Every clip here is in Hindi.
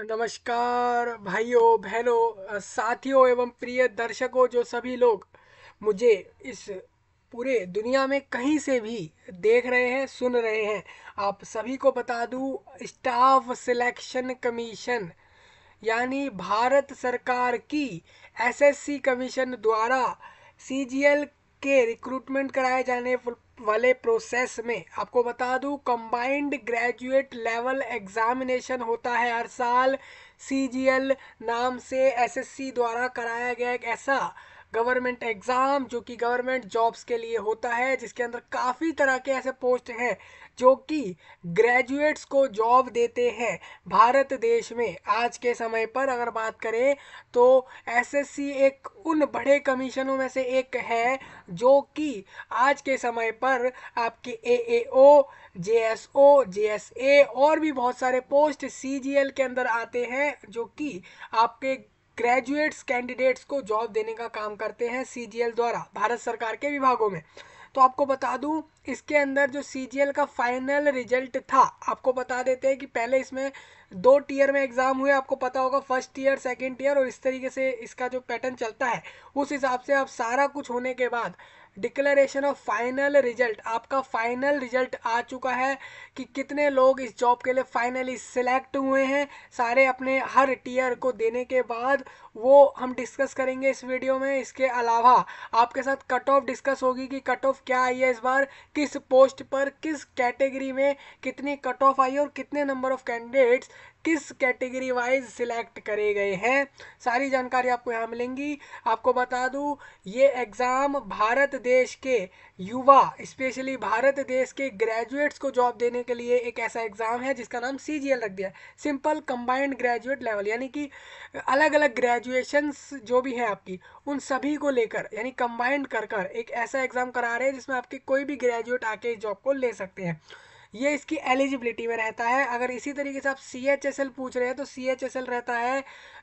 नमस्कार भाइयों बहनों साथियों एवं प्रिय दर्शकों जो सभी लोग मुझे इस पूरे दुनिया में कहीं से भी देख रहे हैं सुन रहे हैं आप सभी को बता दूं स्टाफ सिलेक्शन कमीशन यानी भारत सरकार की एसएससी कमीशन द्वारा सीजीएल के रिक्रूटमेंट कराए जाने वाले प्रोसेस में आपको बता दूं कंबाइंड ग्रेजुएट लेवल एग्जामिनेशन होता है हर साल सीजीएल नाम से एसएससी द्वारा कराया गया एक ऐसा गवर्नमेंट एग्ज़ाम जो कि गवर्नमेंट जॉब्स के लिए होता है जिसके अंदर काफ़ी तरह के ऐसे पोस्ट हैं जो कि ग्रेजुएट्स को जॉब देते हैं भारत देश में आज के समय पर अगर बात करें तो एसएससी एक उन बड़े कमीशनों में से एक है जो कि आज के समय पर आपके एएओ जेएसओ जेएसए और भी बहुत सारे पोस्ट सीजीएल के अंदर आते हैं जो कि आपके ग्रेजुएट्स कैंडिडेट्स को जॉब देने का काम करते हैं सीजीएल द्वारा भारत सरकार के विभागों में तो आपको बता दूं इसके अंदर जो सी का फाइनल रिजल्ट था आपको बता देते हैं कि पहले इसमें दो टीयर में एग्ज़ाम हुए आपको पता होगा फर्स्ट टीयर सेकंड टीयर और इस तरीके से इसका जो पैटर्न चलता है उस हिसाब से आप सारा कुछ होने के बाद डिक्लेरेशन ऑफ फाइनल रिजल्ट आपका फाइनल रिजल्ट आ चुका है कि कितने लोग इस जॉब के लिए फाइनली सिलेक्ट हुए हैं सारे अपने हर टीयर को देने के बाद वो हम डिस्कस करेंगे इस वीडियो में इसके अलावा आपके साथ कट ऑफ डिस्कस होगी कि कट ऑफ क्या आई है इस बार किस पोस्ट पर किस कैटेगरी में कितनी कट ऑफ आई और कितने नंबर ऑफ कैंडिडेट्स किस कैटेगरी वाइज सिलेक्ट करे गए हैं सारी जानकारी आपको यहाँ मिलेंगी आपको बता दूँ ये एग्ज़ाम भारत देश के युवा स्पेशली भारत देश के ग्रेजुएट्स को जॉब देने के लिए एक ऐसा एग्ज़ाम है जिसका नाम सी रख दिया सिंपल कंबाइंड ग्रेजुएट लेवल यानी कि अलग अलग ग्रेजुएशंस जो भी हैं आपकी उन सभी को लेकर यानी कंबाइंड कर कर एक ऐसा एग्ज़ाम करा रहे हैं जिसमें आपके कोई भी ग्रेजुएट आके इस जॉब को ले सकते हैं ये इसकी एलिजिबिलिटी में रहता है अगर इसी तरीके से आप सी एच एस एल पूछ रहे हैं तो सी एच एस एल रहता है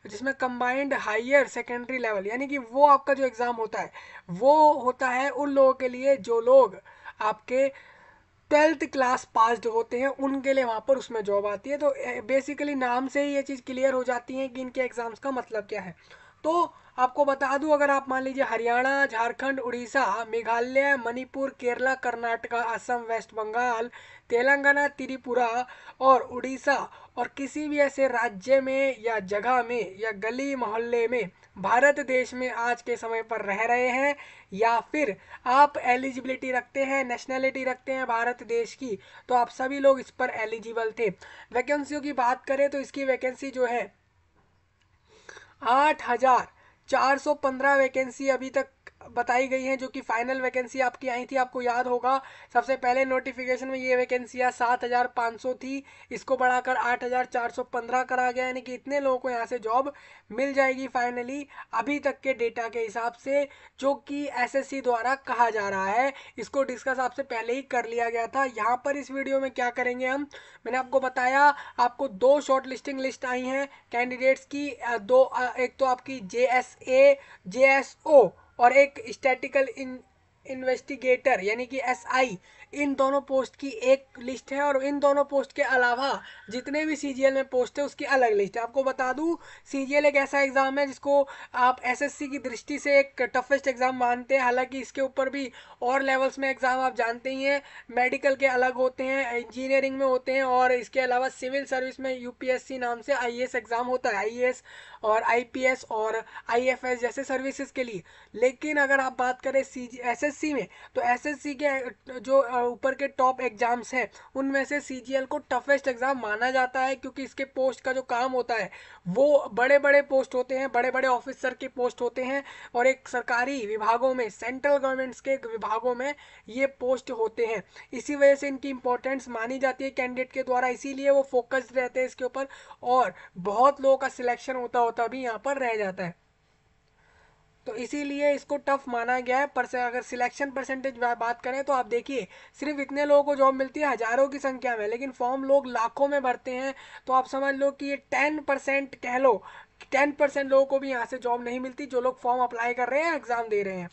जिसमें कंबाइंड हायर सेकेंडरी लेवल यानी कि वो आपका जो एग्ज़ाम होता है वो होता है उन लोगों के लिए जो लोग आपके ट्वेल्थ क्लास पास्ड होते हैं उनके लिए वहाँ पर उसमें जॉब आती है तो बेसिकली नाम से ही ये चीज़ क्लियर हो जाती है कि इनके एग्ज़ाम्स का मतलब क्या है तो आपको बता दूं अगर आप मान लीजिए हरियाणा झारखंड उड़ीसा मेघालय मणिपुर केरला कर्नाटका असम वेस्ट बंगाल तेलंगाना त्रिपुरा और उड़ीसा और किसी भी ऐसे राज्य में या जगह में या गली मोहल्ले में भारत देश में आज के समय पर रह रहे हैं या फिर आप एलिजिबिलिटी रखते हैं नेशनैलिटी रखते हैं भारत देश की तो आप सभी लोग इस पर एलिजिबल थे वैकेंसियों की बात करें तो इसकी वैकेंसी जो है आठ हजार चार सौ पंद्रह वैकेंसी अभी तक बताई गई हैं जो कि फाइनल वैकेंसी आपकी आई थी आपको याद होगा सबसे पहले नोटिफिकेशन में ये वैकेंसियाँ सात हज़ार पाँच सौ थी इसको बढ़ाकर आठ हज़ार चार सौ पंद्रह करा गया यानी कि इतने लोगों को यहाँ से जॉब मिल जाएगी फाइनली अभी तक के डेटा के हिसाब से जो कि एसएससी द्वारा कहा जा रहा है इसको डिस्कस आपसे पहले ही कर लिया गया था यहाँ पर इस वीडियो में क्या करेंगे हम मैंने आपको बताया आपको दो शॉर्ट लिस्टिंग लिस्ट आई हैं कैंडिडेट्स की दो एक तो आपकी जे S A J S O और एक स्टैटिकल इन इन्वेस्टिगेटर यानी कि एसआई इन दोनों पोस्ट की एक लिस्ट है और इन दोनों पोस्ट के अलावा जितने भी सी में पोस्ट है उसकी अलग लिस्ट है आपको बता दूँ सी एक ऐसा एग्ज़ाम है जिसको आप एसएससी की दृष्टि से एक टफेस्ट एग्ज़ाम मानते हैं हालांकि इसके ऊपर भी और लेवल्स में एग्ज़ाम आप जानते ही हैं मेडिकल के अलग होते हैं इंजीनियरिंग में होते हैं और इसके अलावा सिविल सर्विस में सी नाम से एस एग्ज़ाम होता है एस और एस और एस जैसे सर्विसेज के लिए लेकिन अगर आप बात करें सी सी में तो सी के जो ऊपर के टॉप एग्जाम्स हैं उनमें से सी को टफेस्ट एग्ज़ाम माना जाता है क्योंकि इसके पोस्ट का जो काम होता है वो बड़े बड़े पोस्ट होते हैं बड़े बड़े ऑफिसर के पोस्ट होते हैं और एक सरकारी विभागों में सेंट्रल गवर्नमेंट्स के विभागों में ये पोस्ट होते हैं इसी वजह से इनकी इंपॉर्टेंस मानी जाती है कैंडिडेट के द्वारा इसीलिए वो फोकस्ड रहते हैं इसके ऊपर और बहुत लोगों का सिलेक्शन होता होता भी यहाँ पर रह जाता है तो इसीलिए इसको टफ माना गया है पर अगर सिलेक्शन परसेंटेज बात करें तो आप देखिए सिर्फ इतने लोगों को जॉब मिलती है हज़ारों की संख्या में लेकिन फॉर्म लोग लाखों में भरते हैं तो आप समझ लो कि ये टेन परसेंट कह लो टेन परसेंट लोगों को भी यहाँ से जॉब नहीं मिलती जो लोग फॉर्म अप्लाई कर रहे हैं एग्ज़ाम दे रहे हैं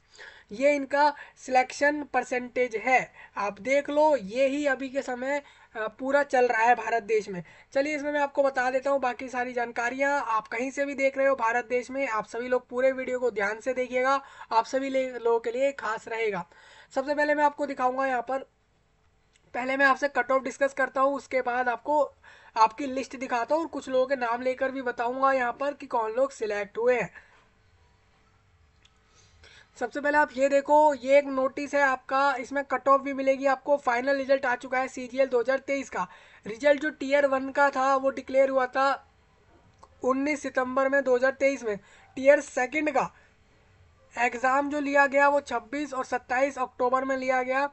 ये इनका सिलेक्शन परसेंटेज है आप देख लो ये ही अभी के समय पूरा चल रहा है भारत देश में चलिए इसमें मैं आपको बता देता हूँ बाकी सारी जानकारियाँ आप कहीं से भी देख रहे हो भारत देश में आप सभी लोग पूरे वीडियो को ध्यान से देखिएगा आप सभी लोगों के लिए खास रहेगा सबसे पहले मैं आपको दिखाऊंगा यहाँ पर पहले मैं आपसे कट ऑफ डिस्कस करता हूँ उसके बाद आपको आपकी लिस्ट दिखाता हूँ और कुछ लोगों के नाम लेकर भी बताऊँगा यहाँ पर कि कौन लोग सिलेक्ट हुए हैं सबसे पहले आप ये देखो ये एक नोटिस है आपका इसमें कट ऑफ भी मिलेगी आपको फाइनल रिजल्ट आ चुका है सी जी एल दो हज़ार तेईस का रिजल्ट जो टीयर वन का था वो डिक्लेयर हुआ था उन्नीस सितंबर में दो हज़ार तेईस में टीयर सेकंड का एग्ज़ाम जो लिया गया वो छब्बीस और सत्ताईस अक्टूबर में लिया गया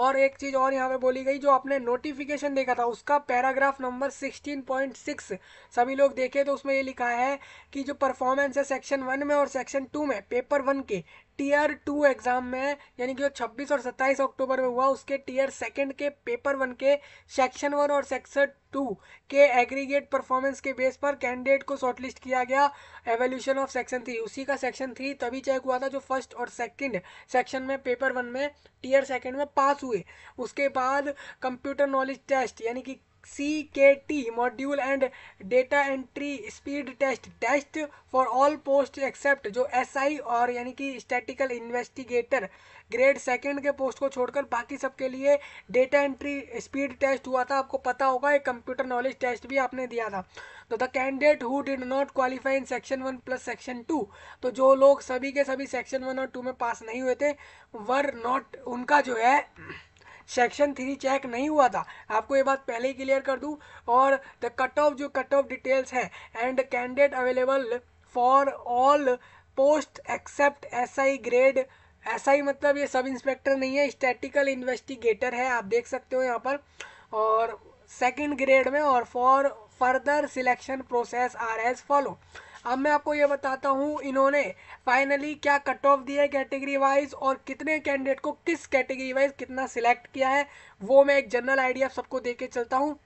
और एक चीज़ और यहाँ पे बोली गई जो आपने नोटिफिकेशन देखा था उसका पैराग्राफ नंबर 16.6 सभी लोग देखे तो उसमें ये लिखा है कि जो परफॉर्मेंस है सेक्शन वन में और सेक्शन टू में पेपर वन के टीयर टू एग्जाम में यानी कि जो 26 और 27 अक्टूबर में हुआ उसके टीयर सेकंड के पेपर वन के सेक्शन वन और सेक्शन टू के एग्रीगेट परफॉर्मेंस के बेस पर कैंडिडेट को शॉर्टलिस्ट किया गया एवोल्यूशन ऑफ सेक्शन थ्री उसी का सेक्शन थ्री तभी चेक हुआ था जो फर्स्ट और सेकंड सेक्शन में पेपर वन में टीयर सेकंड में पास हुए उसके बाद कंप्यूटर नॉलेज टेस्ट यानी कि C K T module and data entry speed test test for all post except जो एस SI और यानी कि स्टैटिकल इन्वेस्टिगेटर ग्रेड सेकेंड के पोस्ट को छोड़कर बाकी सबके लिए डेटा एंट्री स्पीड टेस्ट हुआ था आपको पता होगा एक कंप्यूटर नॉलेज टेस्ट भी आपने दिया था तो the candidate who did not qualify in section one plus section two तो जो लोग सभी के सभी सेक्शन वन और टू में पास नहीं हुए थे वर नॉट उनका जो है सेक्शन थ्री चेक नहीं हुआ था आपको ये बात पहले ही क्लियर कर दूँ और द कट ऑफ जो कट ऑफ डिटेल्स है and candidate available for all post except S I grade S I मतलब ये सब इंस्पेक्टर नहीं है स्टैटिकल इन्वेस्टिगेटर है आप देख सकते हो यहाँ पर और सेकेंड ग्रेड में और for further selection process are as follow अब मैं आपको ये बताता हूँ इन्होंने फाइनली क्या कट ऑफ दिया है कैटेगरी वाइज और कितने कैंडिडेट को किस कैटेगरी वाइज कितना सिलेक्ट किया है वो मैं एक जनरल आइडिया आप सबको दे के चलता हूँ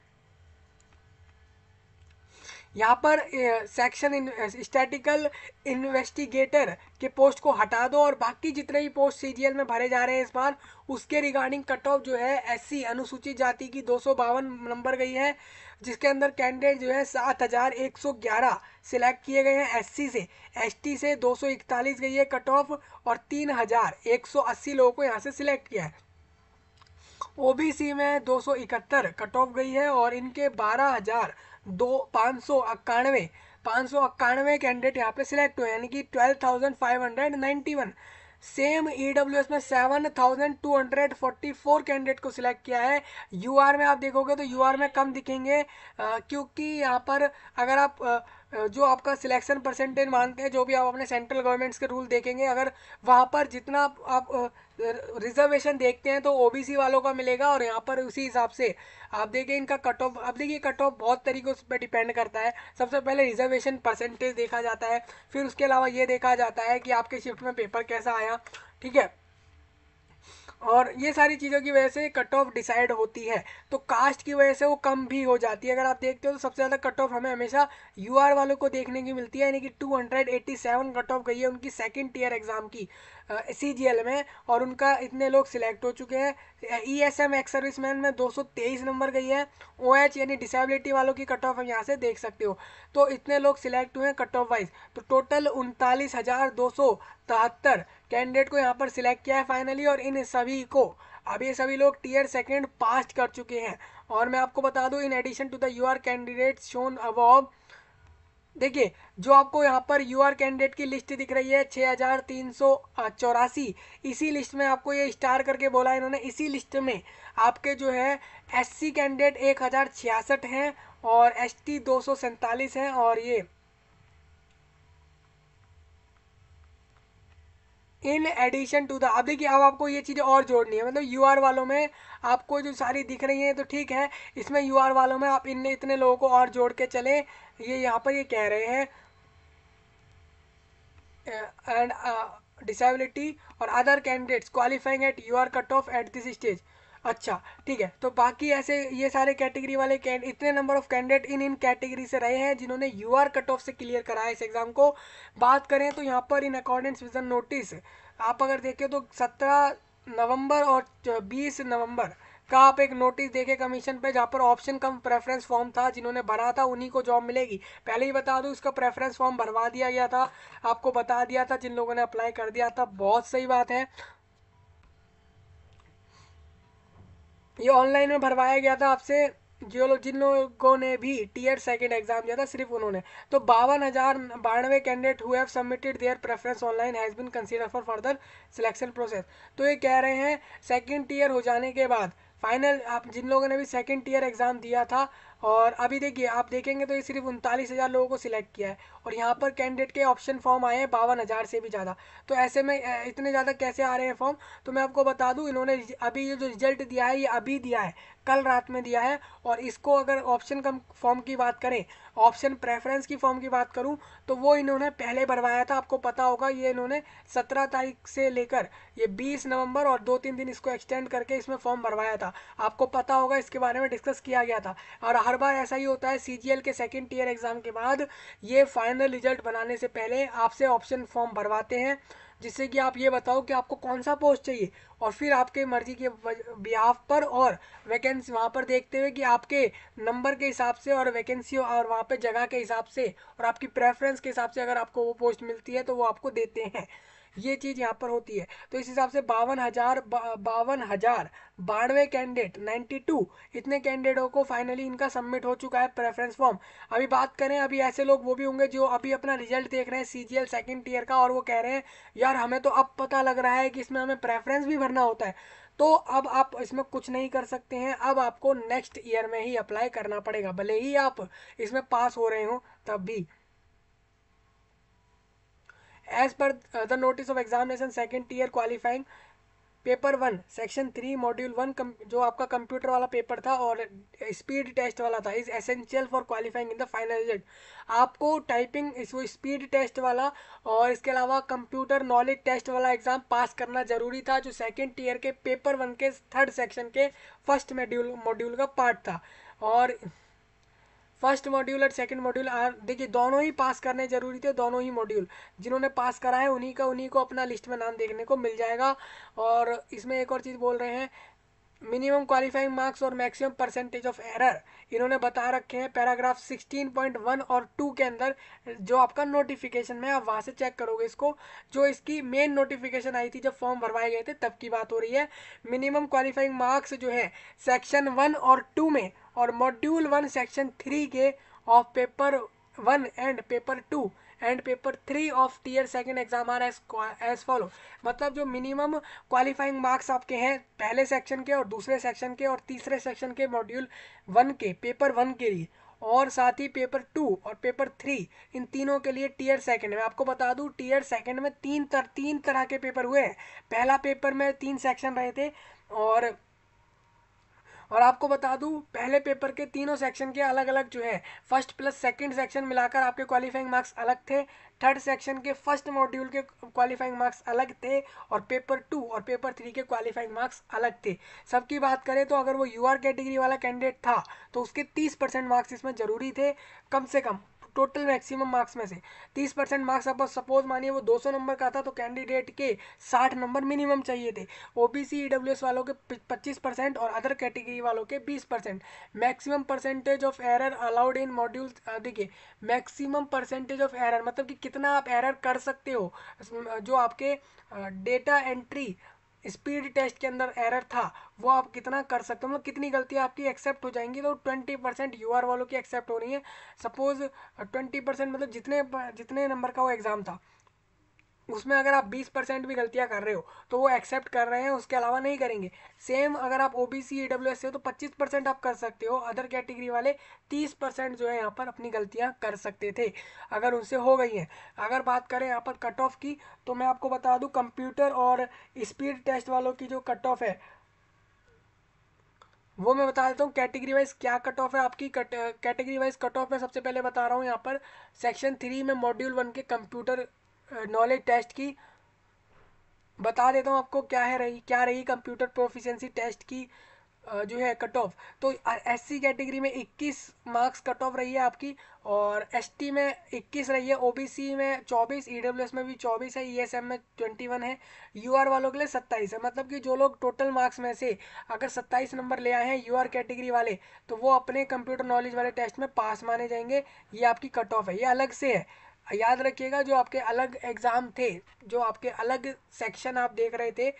यहाँ पर सेक्शन स्टैटिकल इन्वेस्टिगेटर के पोस्ट को हटा दो और बाकी जितने भी पोस्ट सीजीएल में भरे जा रहे हैं इस बार उसके रिगार्डिंग कट ऑफ जो है एससी अनुसूचित जाति की दो नंबर गई है जिसके अंदर कैंडिडेट जो है सात हज़ार एक सौ ग्यारह सिलेक्ट किए गए हैं एससी से एसटी से दो सौ इकतालीस गई है कट ऑफ और तीन हज़ार एक सौ अस्सी लोगों को यहाँ से सिलेक्ट किया है ओबीसी में दो सौ इकहत्तर कट ऑफ गई है और इनके बारह हज़ार दो पाँच सौ इक्यानवे पाँच सौ इक्यानवे कैंडिडेट यहाँ पर सिलेक्ट हुए यानी कि twelve thousand five hundred ninety one same E W S में seven thousand two hundred forty four candidate को सिलेक्ट किया है यू आर में आप देखोगे तो यू आर में कम दिखेंगे क्योंकि यहाँ पर अगर आप जो आपका सिलेक्शन परसेंटेज मांगते हैं जो भी आप अपने सेंट्रल गवर्नमेंट्स के रूल देखेंगे अगर वहाँ पर जितना आप रिजर्वेशन देखते हैं तो ओबीसी वालों का मिलेगा और यहाँ पर उसी हिसाब से आप देखिए इनका कट ऑफ आप देखिए कट ऑफ बहुत तरीकों पर डिपेंड करता है सबसे पहले रिजर्वेशन परसेंटेज देखा जाता है फिर उसके अलावा ये देखा जाता है कि आपके शिफ्ट में पेपर कैसा आया ठीक है और ये सारी चीज़ों की वजह से कट ऑफ डिसाइड होती है तो कास्ट की वजह से वो कम भी हो जाती है अगर आप देखते हो तो सबसे ज़्यादा कट ऑफ हमें हमेशा यू वालों को देखने की मिलती है यानी कि 287 कट ऑफ गई है उनकी सेकेंड ईयर एग्ज़ाम की सी में और उनका इतने लोग सिलेक्ट हो चुके हैं E S M ex service man में तेईस नंबर गई है ओ एच यानी डिसेबिलिटी वालों की कट ऑफ हम यहाँ से देख सकते हो तो इतने लोग सिलेक्ट हुए हैं कट ऑफ वाइज तो टोटल उनतालीस हज़ार दो सौ तिहत्तर कैंडिडेट को यहाँ पर सिलेक्ट किया है फाइनली और इन सभी को अब ये सभी लोग टीयर सेकेंड पास्ट कर चुके हैं और मैं आपको बता दूँ in addition to the U R candidate shown above देखिए जो आपको यहाँ पर यू आर कैंडिडेट की लिस्ट दिख रही है छः हज़ार तीन सौ चौरासी इसी लिस्ट में आपको ये स्टार करके बोला है इन्होंने इसी लिस्ट में आपके जो है एससी कैंडिडेट एक हज़ार छियासठ हैं और एसटी दो सौ सैंतालीस हैं और ये इन एडिशन टू द अब देखिए अब आपको ये चीज़ें और जोड़नी है मतलब यू आर वालों में आपको जो सारी दिख रही हैं तो ठीक है इसमें यू आर वालों में आप इन इतने लोगों को और जोड़ के चलें ये यहाँ पर ये कह रहे हैं एंड डिसेबिलिटी और other candidates qualifying at U R cut off at this stage अच्छा ठीक है तो बाकी ऐसे ये सारे कैटेगरी वाले इतने नंबर ऑफ कैंडिडेट इन इन कैटेगरी से रहे हैं जिन्होंने यू आर कट ऑफ से क्लियर कराया इस एग्ज़ाम को बात करें तो यहाँ पर इन अकॉर्डेंस विद नोटिस आप अगर देखें तो सत्रह नवंबर और बीस नवंबर का आप एक नोटिस देखे कमीशन पे जहाँ पर ऑप्शन कम प्रेफरेंस फॉर्म था जिन्होंने भरा था उन्हीं को जॉब मिलेगी पहले ही बता दूँ इसका प्रेफरेंस फॉर्म भरवा दिया गया था आपको बता दिया था जिन लोगों ने अप्लाई कर दिया था बहुत सही बात है ये ऑनलाइन में भरवाया गया था आपसे जो लोग जिन लोगों ने भी टीयर सेकेंड एग्जाम दिया था सिर्फ उन्होंने तो बावन हज़ार बानवे कैंडिडेट हुए have submitted their preference online has been consider for further selection process तो ये कह रहे हैं सेकेंड टीयर हो जाने के बाद फाइनल आप जिन लोगों ने भी सेकेंड ईयर एग्ज़ाम दिया था और अभी देखिए आप देखेंगे तो ये सिर्फ उनतालीस हज़ार लोगों को सिलेक्ट किया है और यहाँ पर कैंडिडेट के ऑप्शन फॉर्म आए हैं बावन हज़ार से भी ज़्यादा तो ऐसे में इतने ज़्यादा कैसे आ रहे हैं फॉर्म तो मैं आपको बता दूँ इन्होंने अभी ये जो रिजल्ट दिया है ये अभी दिया है कल रात में दिया है और इसको अगर ऑप्शन कम फॉर्म की बात करें ऑप्शन प्रेफरेंस की फॉर्म की बात करूं तो वो इन्होंने पहले भरवाया था आपको पता होगा ये इन्होंने 17 तारीख से लेकर ये 20 नवंबर और दो तीन दिन इसको एक्सटेंड करके इसमें फॉर्म भरवाया था आपको पता होगा इसके बारे में डिस्कस किया गया था और हर बार ऐसा ही होता है सी के सेकेंड ईयर एग्ज़ाम के बाद ये फाइनल फाइनल रिजल्ट बनाने से पहले आपसे ऑप्शन फॉर्म भरवाते हैं जिससे कि आप ये बताओ कि आपको कौन सा पोस्ट चाहिए और फिर आपके मर्जी के बिहाफ पर और वैकेंसी वहाँ पर देखते हुए कि आपके नंबर के हिसाब से और वैकेंसी और वहाँ पर जगह के हिसाब से और आपकी प्रेफरेंस के हिसाब से अगर आपको वो पोस्ट मिलती है तो वो आपको देते हैं ये चीज़ यहाँ पर होती है तो इस हिसाब से बावन हज़ार बावन हज़ार बानवे कैंडिडेट 92 इतने कैंडिडेटों को फाइनली इनका सबमिट हो चुका है प्रेफरेंस फॉर्म अभी बात करें अभी ऐसे लोग वो भी होंगे जो अभी अपना रिजल्ट देख रहे हैं सी जी सेकेंड ईयर का और वो कह रहे हैं यार हमें तो अब पता लग रहा है कि इसमें हमें प्रेफरेंस भी भरना होता है तो अब आप इसमें कुछ नहीं कर सकते हैं अब आपको नेक्स्ट ईयर में ही अप्लाई करना पड़ेगा भले ही आप इसमें पास हो रहे हो तब भी as per the notice of examination second year qualifying paper one section three module one जो आपका कंप्यूटर वाला पेपर था और स्पीड टेस्ट वाला था is essential for qualifying in the final result आपको टाइपिंग इस वो स्पीड टेस्ट वाला और इसके अलावा कंप्यूटर नॉलेज टेस्ट वाला एग्जाम पास करना जरूरी था जो सेकेंड ईयर के पेपर वन के थर्ड सेक्शन के फर्स्ट मेड्यूल मॉड्यूल का पार्ट था और फर्स्ट मॉड्यूल और सेकंड मॉड्यूल देखिए दोनों ही पास करने जरूरी थे दोनों ही मॉड्यूल जिन्होंने पास करा है उन्हीं का उन्हीं को अपना लिस्ट में नाम देखने को मिल जाएगा और इसमें एक और चीज़ बोल रहे हैं मिनिमम क्वालिफाइंग मार्क्स और मैक्सिमम परसेंटेज ऑफ एरर इन्होंने बता रखे हैं पैराग्राफ 16.1 और 2 के अंदर जो आपका नोटिफिकेशन में आप वहाँ से चेक करोगे इसको जो इसकी मेन नोटिफिकेशन आई थी जब फॉर्म भरवाए गए थे तब की बात हो रही है मिनिमम क्वालिफाइंग मार्क्स जो है सेक्शन वन और टू में और मॉड्यूल वन सेक्शन थ्री के of paper one and paper two and paper three of tier second exam are as एज फॉलो मतलब जो मिनिमम क्वालिफाइंग मार्क्स आपके हैं पहले सेक्शन के और दूसरे सेक्शन के और तीसरे सेक्शन के मॉड्यूल वन के पेपर वन के लिए और साथ ही पेपर टू और पेपर थ्री इन तीनों के लिए टीयर सेकंड में आपको बता दूं टीयर सेकंड में तीन तर तीन तरह के पेपर हुए हैं पहला पेपर में तीन सेक्शन रहे थे और और आपको बता दूँ पहले पेपर के तीनों सेक्शन के अलग अलग जो है फर्स्ट प्लस सेकंड सेक्शन मिलाकर आपके क्वालिफाइंग मार्क्स अलग थे थर्ड सेक्शन के फर्स्ट मॉड्यूल के क्वालिफाइंग मार्क्स अलग थे और पेपर टू और पेपर थ्री के क्वालिफाइंग मार्क्स अलग थे सबकी बात करें तो अगर वो यू आर कैटेगरी वाला कैंडिडेट था तो उसके तीस परसेंट मार्क्स इसमें ज़रूरी थे कम से कम टोटल मैक्सिमम मार्क्स में से तीस परसेंट मार्क्स अपन सपोज मानिए वो 200 नंबर का था तो कैंडिडेट के 60 नंबर मिनिमम चाहिए थे ओबीसी ईडब्ल्यूएस e वालों के 25 परसेंट और अदर कैटेगरी वालों के 20 percent maximum percentage of error allowed in module देखिए मैक्सिमम परसेंटेज ऑफ एरर मतलब कि कितना आप एरर कर सकते हो जो आपके डेटा एंट्री स्पीड टेस्ट के अंदर एरर था वो आप कितना कर सकते हो मतलब कितनी गलतियाँ आपकी एक्सेप्ट हो जाएंगी तो ट्वेंटी परसेंट यू वालों की एक्सेप्ट हो रही है सपोज ट्वेंटी परसेंट मतलब जितने जितने नंबर का वो एग्ज़ाम था उसमें अगर आप 20 परसेंट भी गलतियाँ कर रहे हो तो वो एक्सेप्ट कर रहे हैं उसके अलावा नहीं करेंगे सेम अगर आप O B C E W S से हो तो 25 परसेंट आप कर सकते हो अदर कैटेगरी वाले 30 परसेंट जो है यहाँ पर अपनी गलतियाँ कर सकते थे अगर उनसे हो गई हैं अगर बात करें यहाँ पर कट ऑफ की तो मैं आपको बता दूँ कंप्यूटर और स्पीड टेस्ट वालों की जो कट ऑफ है वो मैं बता देता हूँ कैटेगरी वाइज क्या कट ऑफ है आपकी cut category wise cut off में सबसे पहले बता रहा हूँ यहाँ पर सेक्शन थ्री में मॉड्यूल वन के कंप्यूटर नॉलेज टेस्ट की बता देता हूँ आपको क्या है रही क्या रही कंप्यूटर प्रोफिशेंसी टेस्ट की जो है कट ऑफ तो एस कैटेगरी में 21 मार्क्स कट ऑफ रही है आपकी और टी में 21 रही है ओबीसी में 24 ईडब्ल्यूएस e में भी 24 है ईएसएम e में 21 है यूआर वालों के लिए 27 है मतलब कि जो लोग टोटल मार्क्स में से अगर 27 नंबर ले आए हैं यूआर कैटेगरी वाले तो वो अपने कंप्यूटर नॉलेज वाले टेस्ट में पास माने जाएंगे ये आपकी कट ऑफ है ये अलग से है याद रखिएगा जो आपके अलग एग्ज़ाम थे जो आपके अलग सेक्शन आप देख रहे थे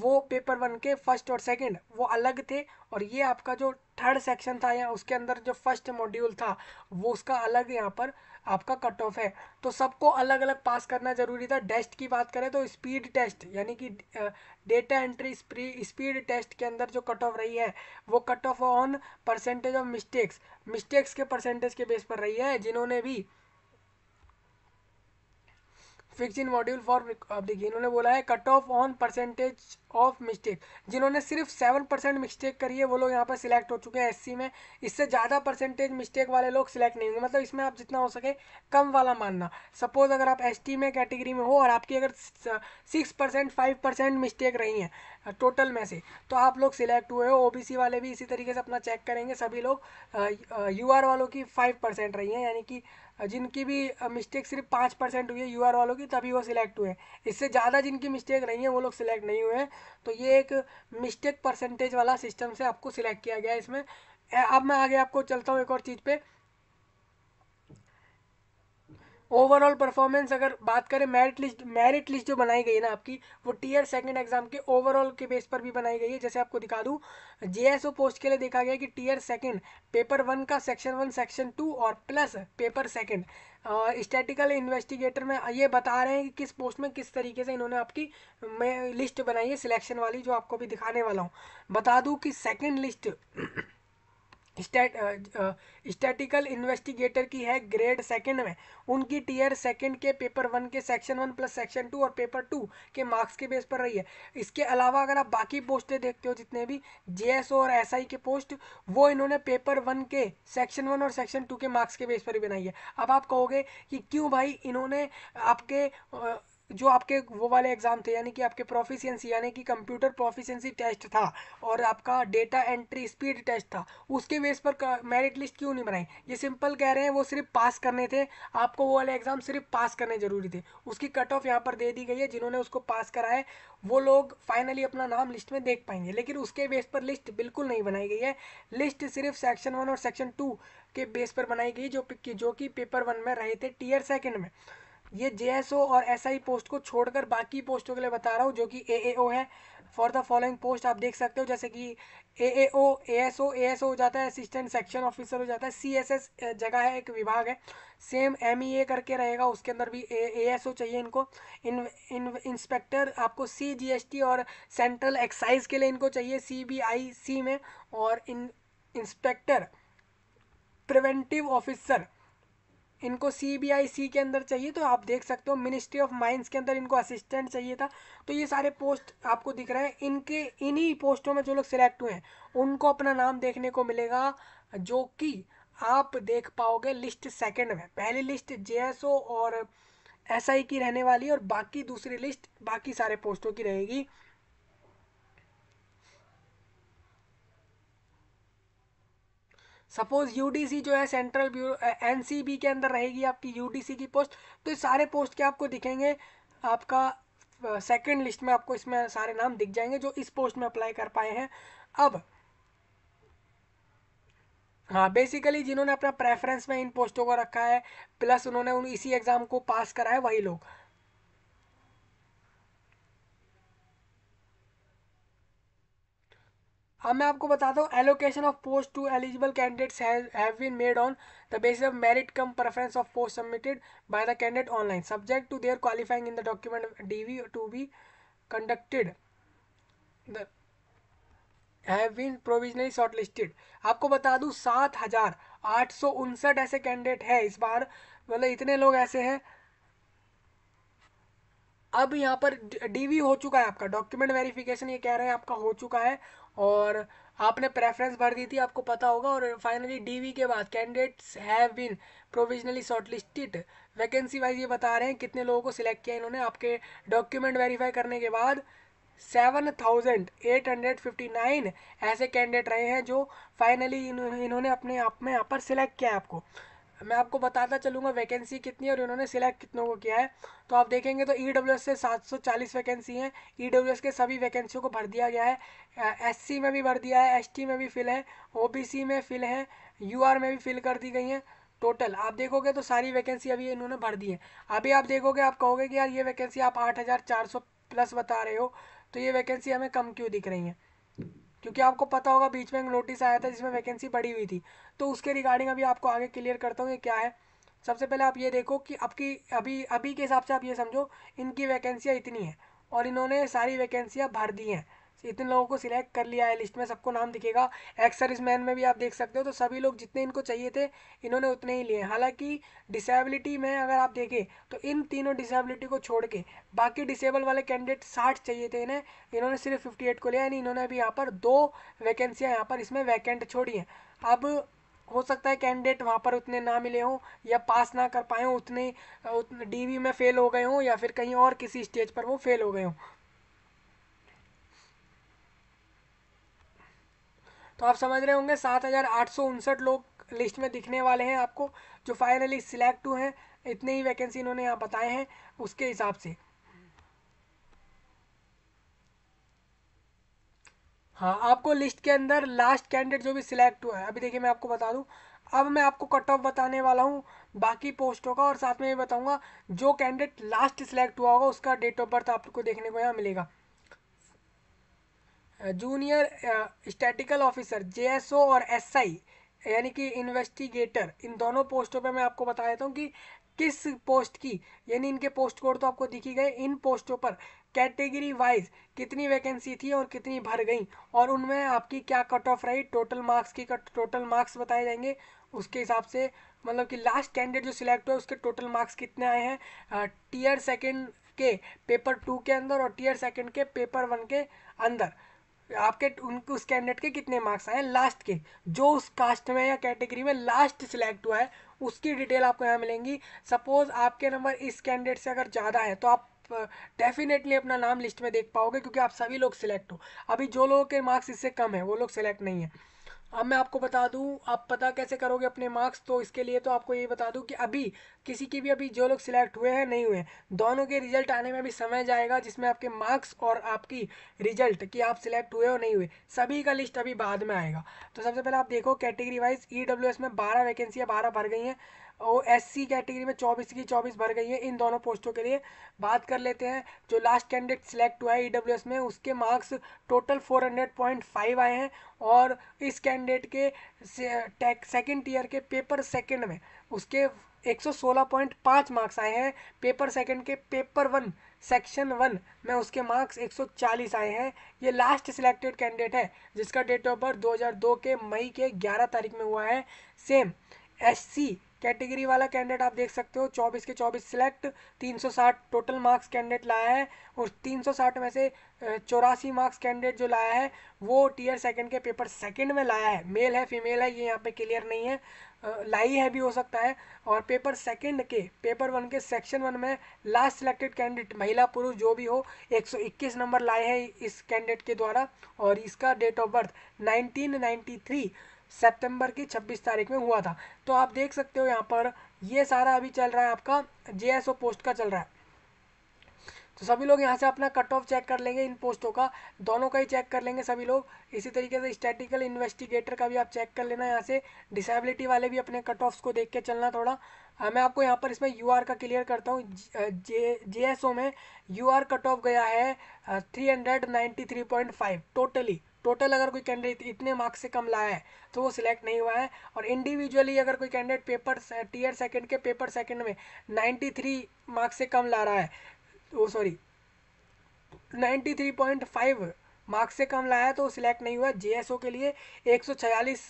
वो पेपर वन के फर्स्ट और सेकंड वो अलग थे और ये आपका जो थर्ड सेक्शन था या उसके अंदर जो फर्स्ट मॉड्यूल था वो उसका अलग यहाँ पर आपका कट ऑफ है तो सबको अलग अलग पास करना ज़रूरी था टेस्ट की बात करें तो स्पीड टेस्ट यानी कि डेटा एंट्री स्पीड टेस्ट के अंदर जो कट ऑफ रही है वो cut off on percentage of mistakes mistakes के परसेंटेज के बेस पर रही है जिन्होंने भी फिक्सिन मॉड्यूल फॉर आप देखिए इन्होंने बोला है cut off on percentage of mistake जिन्होंने सिर्फ सेवन परसेंट मिस्टेक करी है वो लोग यहाँ पर सिलेक्ट हो चुके हैं एससी में इससे ज़्यादा परसेंटेज मिस्टेक वाले लोग सिलेक्ट नहीं होंगे मतलब इसमें आप जितना हो सके कम वाला मानना सपोज अगर आप एसटी में कैटेगरी में हो और आपकी अगर six percent five percent mistake रही हैं टोटल में से तो आप लोग सिलेक्ट हुए हो ओ वाले भी इसी तरीके से अपना चेक करेंगे सभी लोग यू आर वालों की फाइव परसेंट रही हैं यानी कि जिनकी भी मिस्टेक सिर्फ पाँच परसेंट हुई है यू वालों की तभी वो सिलेक्ट हुए इससे ज़्यादा जिनकी मिस्टेक नहीं है वो लोग सिलेक्ट नहीं हुए तो ये एक मिस्टेक परसेंटेज वाला सिस्टम से आपको सिलेक्ट किया गया है इसमें अब मैं आगे आपको चलता हूँ एक और चीज़ पर ओवरऑल परफॉर्मेंस अगर बात करें मेरिट लिस्ट मेरिट लिस्ट जो बनाई गई है ना आपकी वो टीयर सेकंड एग्जाम के ओवरऑल के बेस पर भी बनाई गई है जैसे आपको दिखा दूँ जेएसओ पोस्ट के लिए देखा गया कि टीयर सेकंड पेपर वन का सेक्शन वन सेक्शन टू और plus paper second statical investigator में ये बता रहे हैं कि किस पोस्ट में किस तरीके से इन्होंने आपकी मैं लिस्ट बनाई है सिलेक्शन वाली जो आपको भी दिखाने वाला हूँ बता दूँ कि सेकेंड लिस्ट स्टैटिकल इन्वेस्टिगेटर की है ग्रेड सेकंड में उनकी टीयर सेकंड के पेपर वन के section one plus section two और पेपर टू के मार्क्स के बेस पर रही है इसके अलावा अगर आप बाकी पोस्टें देखते हो जितने भी जेएसओ और एसआई के पोस्ट वो इन्होंने पेपर वन के सेक्शन वन और सेक्शन टू के मार्क्स के बेस पर ही बनाई है अब आप कहोगे कि क्यों भाई इन्होंने आपके जो आपके वो वाले एग्ज़ाम थे यानी कि आपके प्रोफिशिएंसी यानी कि कंप्यूटर प्रोफिशिएंसी टेस्ट था और आपका डेटा एंट्री स्पीड टेस्ट था उसके बेस पर मेरिट लिस्ट क्यों नहीं बनाई ये सिंपल कह रहे हैं वो सिर्फ पास करने थे आपको वो वाले एग्ज़ाम सिर्फ पास करने ज़रूरी थे उसकी कट ऑफ यहाँ पर दे दी गई है जिन्होंने उसको पास करा है वो लोग फाइनली अपना नाम लिस्ट में देख पाएंगे लेकिन उसके बेस पर लिस्ट बिल्कुल नहीं बनाई गई है लिस्ट सिर्फ सेक्शन वन और सेक्शन टू के बेस पर बनाई गई जो जो कि पेपर वन में रहे थे टीयर सेकेंड में ये जे और एस पोस्ट को छोड़कर बाकी पोस्टों के लिए बता रहा हूँ जो कि ए है फॉर द फॉलोइंग पोस्ट आप देख सकते हो जैसे कि ए ए ओ A S O A S O हो जाता है असिस्टेंट सेक्शन ऑफिसर हो जाता है सी एस एस जगह है एक विभाग है सेम एम ई ए करके रहेगा उसके अंदर भी ए ए एस ओ चाहिए इनको इन इन इंस्पेक्टर आपको सी जी एस टी और सेंट्रल एक्साइज के लिए इनको चाहिए सी बी आई सी में और इन इंस्पेक्टर प्रिवेंटिव ऑफिसर इनको सी के अंदर चाहिए तो आप देख सकते हो मिनिस्ट्री ऑफ माइंस के अंदर इनको असिस्टेंट चाहिए था तो ये सारे पोस्ट आपको दिख रहे हैं इनके इन्हीं पोस्टों में जो लोग सिलेक्ट हुए हैं उनको अपना नाम देखने को मिलेगा जो कि आप देख पाओगे लिस्ट सेकंड में पहली लिस्ट जे और एसआई की रहने वाली और बाकी दूसरी लिस्ट बाकी सारे पोस्टों की रहेगी सपोज यूडीसी जो है सेंट्रल ब्यूरो एनसीबी के अंदर रहेगी आपकी यूडीसी की पोस्ट तो सारे पोस्ट के आपको दिखेंगे आपका सेकंड लिस्ट में आपको इसमें सारे नाम दिख जाएंगे जो इस पोस्ट में अप्लाई कर पाए हैं अब हाँ बेसिकली जिन्होंने अपना प्रेफरेंस में इन पोस्टों को रखा है प्लस उन्होंने उन इसी एग्ज़ाम को पास करा है वही लोग अब मैं आपको बताता हूँ allocation of post to eligible candidates have been made on the basis of merit cum preference of post submitted by the candidate online subject to their qualifying in the document D V to be conducted have been provisionally shortlisted आपको बता दूँ सात हज़ार आठ सौ उनसठ ऐसे कैंडिडेट है इस बार मतलब इतने लोग ऐसे हैं अब यहाँ पर डीवी हो चुका है आपका डॉक्यूमेंट वेरिफिकेशन ये कह रहे हैं आपका हो चुका है और आपने प्रेफरेंस भर दी थी आपको पता होगा और फाइनली डीवी के बाद candidates have been provisionally shortlisted vacancy wise ये बता रहे हैं कितने लोगों को सिलेक्ट किया इन्होंने आपके डॉक्यूमेंट वेरीफाई करने के बाद seven thousand eight hundred fifty nine ऐसे कैंडिडेट रहे हैं जो फाइनली इन्होंने अपने आप में यहाँ पर सिलेक्ट किया है आपको मैं आपको बताता चलूँगा वैकेंसी कितनी है और इन्होंने सिलेक्ट कितनों को किया है तो आप देखेंगे तो ई e से 740 वैकेंसी हैं ई e के सभी वैकेंसियों को भर दिया गया है एस में भी भर दिया है एस में भी फिल है ओ में फिल है यू में भी फिल कर दी गई हैं टोटल आप देखोगे तो सारी वैकेंसी अभी इन्होंने भर दी है अभी आप देखोगे आप कहोगे कि यार ये वैकेंसी आप आठ प्लस बता रहे हो तो ये वैकेंसी हमें कम क्यों दिख रही है क्योंकि आपको पता होगा बीच में एक नोटिस आया था जिसमें वैकेंसी बढ़ी हुई थी तो उसके रिगार्डिंग अभी आपको आगे क्लियर करता हूँ कि क्या है सबसे पहले आप ये देखो कि आपकी अभी अभी के हिसाब से आप ये समझो इनकी वैकेंसियाँ इतनी हैं और इन्होंने सारी वैकेंसियाँ भर दी हैं इतने लोगों को सिलेक्ट कर लिया है लिस्ट में सबको नाम दिखेगा एक्स सर्विस मैन में भी आप देख सकते हो तो सभी लोग जितने इनको चाहिए थे इन्होंने उतने ही लिए हालांकि डिसेबिलिटी में अगर आप देखें तो इन तीनों डिसेबिलिटी को छोड़ के बाकी डिसेबल वाले कैंडिडेट साठ चाहिए थे इन्हें इन्होंने सिर्फ फिफ्टी एट को लिया यानी इन्होंने अभी यहाँ पर दो वैकेंसियाँ यहाँ पर इसमें वैकेंट छोड़ी हैं अब हो सकता है कैंडिडेट वहाँ पर उतने ना मिले हों या पास ना कर पाए हों उतने, उतने डीवी में फेल हो गए हों या फिर कहीं और किसी स्टेज पर वो फेल हो गए हों तो आप समझ रहे होंगे सात हज़ार आठ सौ उनसठ लोग लिस्ट में दिखने वाले हैं आपको जो फाइनली सिलेक्ट हुए हैं इतने ही वैकेंसी इन्होंने यहाँ बताए हैं उसके हिसाब से हाँ आपको लिस्ट के अंदर लास्ट कैंडिडेट जो भी सिलेक्ट हुआ है अभी देखिए मैं आपको बता दूँ अब मैं आपको कट ऑफ बताने वाला हूँ बाकी पोस्टों का और साथ में ये बताऊँगा जो कैंडिडेट लास्ट सिलेक्ट हुआ होगा उसका डेट ऑफ बर्थ आपको देखने को यहाँ मिलेगा जूनियर स्टैटिकल ऑफिसर जे और एस यानी कि इन्वेस्टिगेटर इन दोनों पोस्टों पे मैं आपको बता देता हूँ कि किस पोस्ट की यानी इनके पोस्ट कोड तो आपको दिखी गए इन पोस्टों पर कैटेगरी वाइज कितनी वैकेंसी थी और कितनी भर गई और उनमें आपकी क्या कट ऑफ रही टोटल मार्क्स की कट टोटल मार्क्स बताए जाएंगे उसके हिसाब से मतलब कि लास्ट कैंडिडेट जो सिलेक्ट हुआ उसके टोटल मार्क्स कितने आए हैं टीयर सेकेंड के पेपर टू के अंदर और टीयर सेकेंड के पेपर वन के अंदर आपके उन उस कैंडिडेट के कितने मार्क्स आए लास्ट के जो उस कास्ट में या कैटेगरी में लास्ट सिलेक्ट हुआ है उसकी डिटेल आपको यहाँ मिलेंगी सपोज़ आपके नंबर इस कैंडिडेट से अगर ज़्यादा है तो आप डेफिनेटली अपना नाम लिस्ट में देख पाओगे क्योंकि आप सभी लोग सिलेक्ट हो अभी जो लोगों के मार्क्स इससे कम है वो लोग सिलेक्ट नहीं है अब मैं आपको बता दूं आप पता कैसे करोगे अपने मार्क्स तो इसके लिए तो आपको ये बता दूं कि अभी किसी की भी अभी जो लोग सिलेक्ट हुए हैं नहीं हुए दोनों के रिजल्ट आने में भी समय जाएगा जिसमें आपके मार्क्स और आपकी रिजल्ट कि आप सिलेक्ट हुए और नहीं हुए सभी का लिस्ट अभी बाद में आएगा तो सबसे पहले आप देखो कैटेगरी वाइज ई में बारह वैकेंसियाँ बारह भर गई हैं ओ एस सी कैटेगरी में चौबीस की चौबीस भर गई है इन दोनों पोस्टों के लिए बात कर लेते हैं जो लास्ट कैंडिडेट सिलेक्ट हुआ है ई e में उसके marks total four hundred point five आए हैं और इस कैंडिडेट के सेकेंड ईयर के पेपर सेकेंड में उसके 116.5 मार्क्स आए हैं पेपर सेकंड के पेपर वन सेक्शन वन में उसके मार्क्स 140 आए हैं ये लास्ट सिलेक्टेड कैंडिडेट है जिसका डेट ऑफ बर्थ 2002 के मई के 11 तारीख में हुआ है सेम सी कैटेगरी वाला कैंडिडेट आप देख सकते हो 24 के 24 सिलेक्ट 360 टोटल मार्क्स कैंडिडेट लाया है और 360 में से चौरासी मार्क्स कैंडिडेट जो लाया है वो टीयर सेकंड के पेपर सेकंड में लाया है मेल है फीमेल है ये यहाँ पे क्लियर नहीं है लाई है भी हो सकता है और पेपर सेकंड के पेपर वन के सेक्शन वन में लास्ट सिलेक्टेड कैंडिडेट महिला पुरुष जो भी हो 121 नंबर लाए हैं इस कैंडिडेट के द्वारा और इसका डेट ऑफ बर्थ 1993 सितंबर की 26 तारीख में हुआ था तो आप देख सकते हो यहाँ पर ये सारा अभी चल रहा है आपका जे पोस्ट का चल रहा है तो सभी लोग यहाँ से अपना कट ऑफ चेक कर लेंगे इन पोस्टों का दोनों का ही चेक कर लेंगे सभी लोग इसी तरीके से स्टैटिकल इन्वेस्टिगेटर का भी आप चेक कर लेना यहाँ से डिसेबिलिटी वाले भी अपने कट ऑफ्स को देख के चलना थोड़ा आ, हाँ, मैं आपको यहाँ पर इसमें यू का क्लियर करता हूँ जे जे में यू कट ऑफ गया है थ्री टोटली टोटल अगर कोई कैंडिडेट इतने मार्क्स से कम लाया है तो वो सिलेक्ट नहीं हुआ है और इंडिविजुअली अगर कोई कैंडिडेट पेपर टीयर सेकंड के पेपर सेकंड में 93 मार्क्स से कम ला रहा है वो सॉरी 93.5 मार्क्स से कम लाया है तो वो सिलेक्ट नहीं हुआ जेएसओ के लिए 146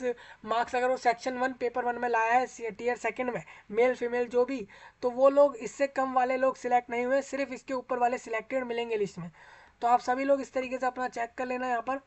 मार्क्स अगर वो सेक्शन वन पेपर वन में लाया है टीयर सेकेंड में मेल फीमेल जो भी तो वो लोग इससे कम वाले लोग सिलेक्ट नहीं हुए सिर्फ इसके ऊपर वाले सिलेक्टेड मिलेंगे लिस्ट में तो आप सभी लोग इस तरीके से अपना चेक कर लेना यहाँ पर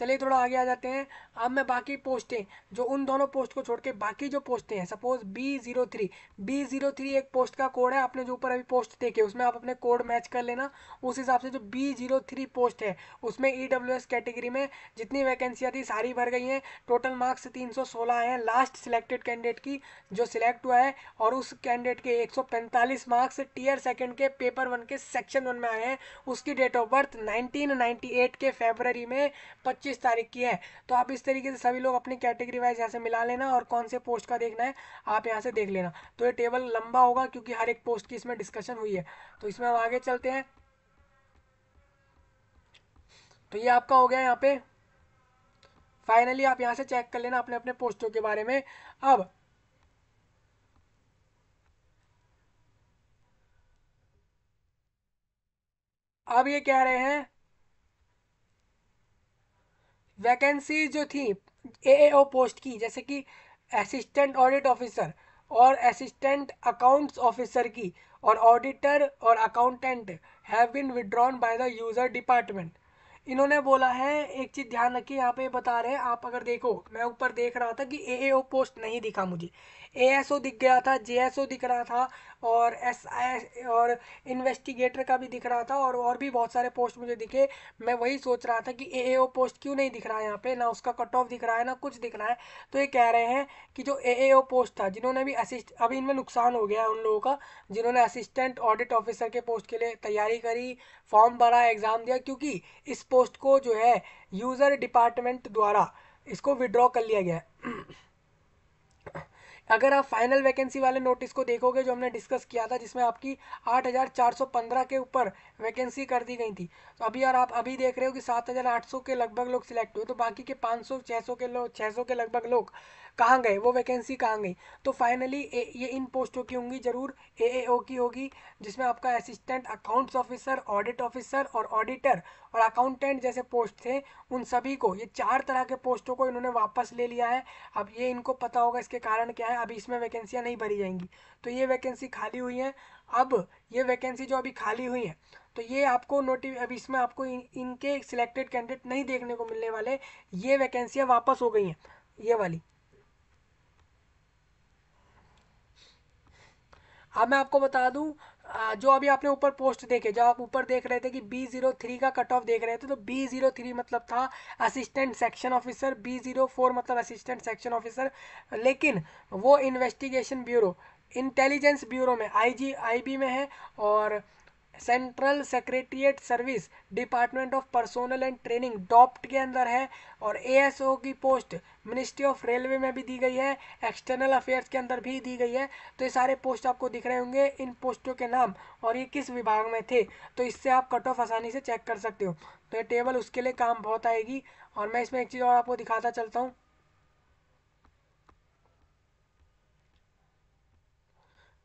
चलिए थोड़ा आगे आ जाते हैं अब मैं बाकी पोस्टें जो उन दोनों पोस्ट को छोड़ के बाकी जो पोस्टें हैं suppose B zero three B zero three एक पोस्ट का कोड है आपने जो ऊपर अभी पोस्ट देखे उसमें आप अपने कोड मैच कर लेना उस हिसाब से जो बी जीरो थ्री पोस्ट है उसमें ई डब्ल्यू एस कैटेगरी में जितनी वैकेंसियाँ थी सारी भर गई हैं टोटल मार्क्स तीन सौ सोलह हैं लास्ट सिलेक्टेड कैंडिडेट की जो सिलेक्ट हुआ है और उस कैंडिडेट के एक सौ पैंतालीस मार्क्स टीयर सेकेंड के पेपर वन के सेक्शन वन में आए हैं उसकी date of birth nineteen ninety eight के फेबररी में पच्चीस तारीख की है तो आप इस तरीके से सभी लोग अपनी कैटेगरी वाइज यहाँ से मिला लेना और कौन से पोस्ट का देखना है आप यहाँ से देख लेना तो ये टेबल लंबा होगा क्योंकि हर एक पोस्ट की इसमें डिस्कशन हुई है तो इसमें हम आगे चलते हैं तो ये आपका हो गया यहाँ पे फाइनली आप यहाँ से चेक कर लेना अपने अपने पोस्टों के बारे में अब अब ये कह रहे हैं वैकेंसी जो थी ए पोस्ट की जैसे कि असिस्टेंट ऑडिट ऑफिसर और असिस्टेंट अकाउंट्स ऑफिसर की और ऑडिटर और accountant have been withdrawn by the user department इन्होंने बोला है एक चीज़ ध्यान रखिए यहाँ पे बता रहे हैं आप अगर देखो मैं ऊपर देख रहा था कि ए पोस्ट नहीं दिखा मुझे ओ दिख गया था ओ दिख रहा था और एस और इन्वेस्टिगेटर का भी दिख रहा था और और भी बहुत सारे पोस्ट मुझे दिखे मैं वही सोच रहा था कि ए पोस्ट क्यों नहीं दिख रहा है यहाँ पे ना उसका कट ऑफ दिख रहा है ना कुछ दिख रहा है तो ये कह रहे हैं कि जो ए पोस्ट था जिन्होंने भी असिस्ट अभी इनमें नुकसान हो गया है उन लोगों का जिन्होंने असिस्टेंट ऑडिट ऑफिसर के पोस्ट के लिए तैयारी करी फॉर्म भरा एग्ज़ाम दिया क्योंकि इस पोस्ट को जो है यूज़र डिपार्टमेंट द्वारा इसको विड्रॉ कर लिया गया है अगर आप फाइनल वैकेंसी वाले नोटिस को देखोगे जो हमने डिस्कस किया था जिसमें आपकी 8,415 के ऊपर वैकेंसी कर दी गई थी तो अभी यार आप अभी देख रहे हो कि 7,800 के लगभग लोग सिलेक्ट हुए तो बाकी के 500 600 के लोग 600 के लगभग लोग कहाँ गए वो वैकेंसी कहाँ गई तो फाइनली ये इन पोस्टों की होंगी जरूर ए की होगी जिसमें आपका assistant accounts officer audit officer और ऑडिटर और अकाउंटेंट जैसे पोस्ट थे उन सभी को ये चार तरह के पोस्टों को इन्होंने वापस ले लिया है अब ये इनको पता होगा इसके कारण क्या है अभी इसमें वैकेंसियाँ नहीं भरी जाएंगी तो ये वैकेंसी खाली हुई हैं अब ये वैकेंसी जो अभी खाली हुई है तो ये आपको नोटिफ अब इसमें आपको इन, इनके सिलेक्टेड कैंडिडेट नहीं देखने को मिलने वाले ये वैकेंसियाँ वापस हो गई हैं ये वाली अब मैं आपको बता दूं जो अभी आपने ऊपर पोस्ट देखे जब आप ऊपर देख रहे थे कि बी जीरो थ्री का कट ऑफ देख रहे थे तो बी जीरो थ्री मतलब था assistant section officer B zero four मतलब असिस्टेंट सेक्शन ऑफिसर लेकिन वो इन्वेस्टिगेशन ब्यूरो इंटेलिजेंस ब्यूरो में आईजी आईबी में है और central secretariat service department of personnel and training DoPT के अंदर है और एएसओ की पोस्ट मिनिस्ट्री ऑफ रेलवे में भी दी गई है एक्सटर्नल अफेयर्स के अंदर भी दी गई है तो ये सारे पोस्ट आपको दिख रहे होंगे इन पोस्टों के नाम और ये किस विभाग में थे तो इससे आप कट ऑफ आसानी से चेक कर सकते हो तो ये टेबल उसके लिए काम बहुत आएगी और मैं इसमें एक चीज़ और आपको दिखाता चलता हूँ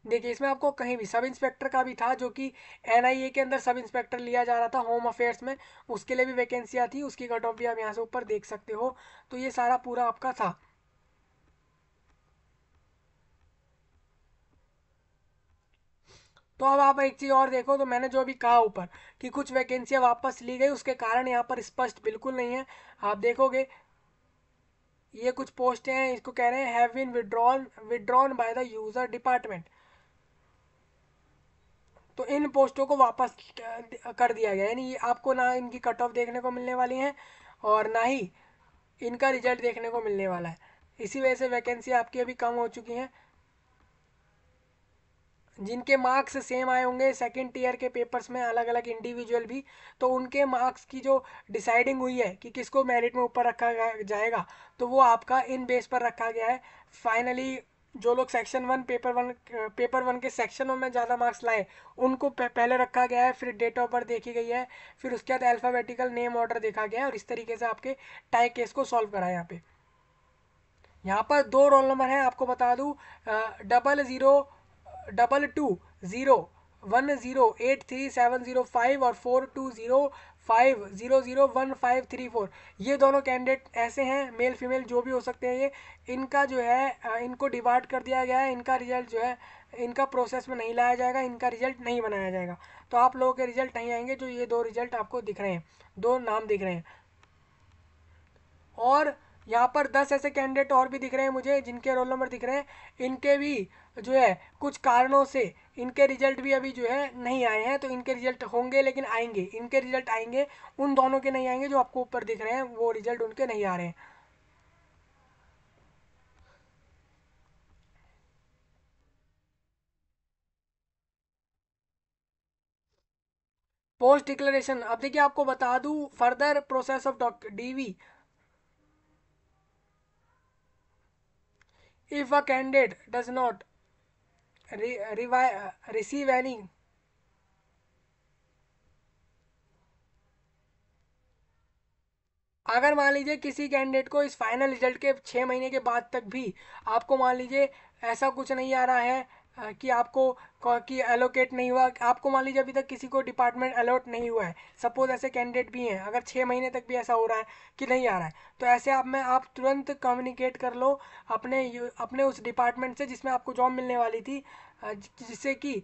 देखिए इसमें आपको कहीं भी सब इंस्पेक्टर का भी था जो कि एनआईए के अंदर सब इंस्पेक्टर लिया जा रहा था होम अफेयर्स में उसके लिए भी वैकेंसी आती उसकी कट ऑफ भी आप यहाँ से ऊपर देख सकते हो तो ये सारा पूरा आपका था तो अब आप एक चीज़ और देखो तो मैंने जो अभी कहा ऊपर कि कुछ वैकेंसियां वापस ली गई उसके कारण यहाँ पर स्पष्ट बिल्कुल नहीं है आप देखोगे ये कुछ पोस्टें हैं इसको कह रहे हैं have been withdrawn withdrawn by the user department तो इन पोस्टों को वापस कर दिया गया यानी आपको ना इनकी कट ऑफ देखने को मिलने वाली है और ना ही इनका रिजल्ट देखने को मिलने वाला है इसी वजह से वैकेंसी आपकी अभी कम हो चुकी हैं जिनके मार्क्स सेम आए होंगे सेकंड ईयर के पेपर्स में अलग अलग इंडिविजुअल भी तो उनके मार्क्स की जो डिसाइडिंग हुई है कि किसको मेरिट में ऊपर रखा जाएगा तो वो आपका इन बेस पर रखा गया है फाइनली जो लोग section one paper one paper one के सेक्शनों में ज़्यादा मार्क्स लाए उनको पहले रखा गया है फिर डेट ऑफ बर्थ देखी गई है फिर उसके बाद अल्फ़ाबेटिकल नेम ऑर्डर देखा गया है और इस तरीके से आपके टाई केस को सॉल्व करा है यहाँ पे यहाँ पर दो रोल नंबर हैं आपको बता दूँ double zero double two zero one zero eight three seven zero five और four two zero five zero zero one five three four ये दोनों कैंडिडेट ऐसे हैं मेल फीमेल जो भी हो सकते हैं ये इनका जो है इनको डिवाइड कर दिया गया है इनका रिजल्ट जो है इनका प्रोसेस में नहीं लाया जाएगा इनका रिजल्ट नहीं बनाया जाएगा तो आप लोगों के रिजल्ट नहीं आएंगे जो ये दो रिजल्ट आपको दिख रहे हैं दो नाम दिख रहे हैं और यहाँ पर दस ऐसे कैंडिडेट और भी दिख रहे हैं मुझे जिनके रोल नंबर दिख रहे हैं इनके भी जो है कुछ कारणों से इनके रिजल्ट भी अभी जो है नहीं आए हैं तो इनके रिजल्ट होंगे लेकिन आएंगे इनके रिजल्ट आएंगे उन दोनों के नहीं आएंगे जो आपको ऊपर दिख रहे हैं वो रिजल्ट उनके नहीं आ रहे हैं पोस्ट डिक्लेरेशन अब देखिए आपको बता दूं further process of doctor DV if a candidate does not receive anything uh, अगर मान लीजिए किसी कैंडिडेट को इस फाइनल रिजल्ट के छः महीने के बाद तक भी आपको मान लीजिए ऐसा कुछ नहीं आ रहा है कि आपको कि एलोकेट नहीं हुआ आपको मान लीजिए अभी तक किसी को डिपार्टमेंट अलॉट नहीं हुआ है सपोज ऐसे कैंडिडेट भी हैं अगर छः महीने तक भी ऐसा हो रहा है कि नहीं आ रहा है तो ऐसे आप में आप तुरंत कम्युनिकेट कर लो अपने अपने उस डिपार्टमेंट से जिसमें आपको जॉब मिलने वाली थी जिससे कि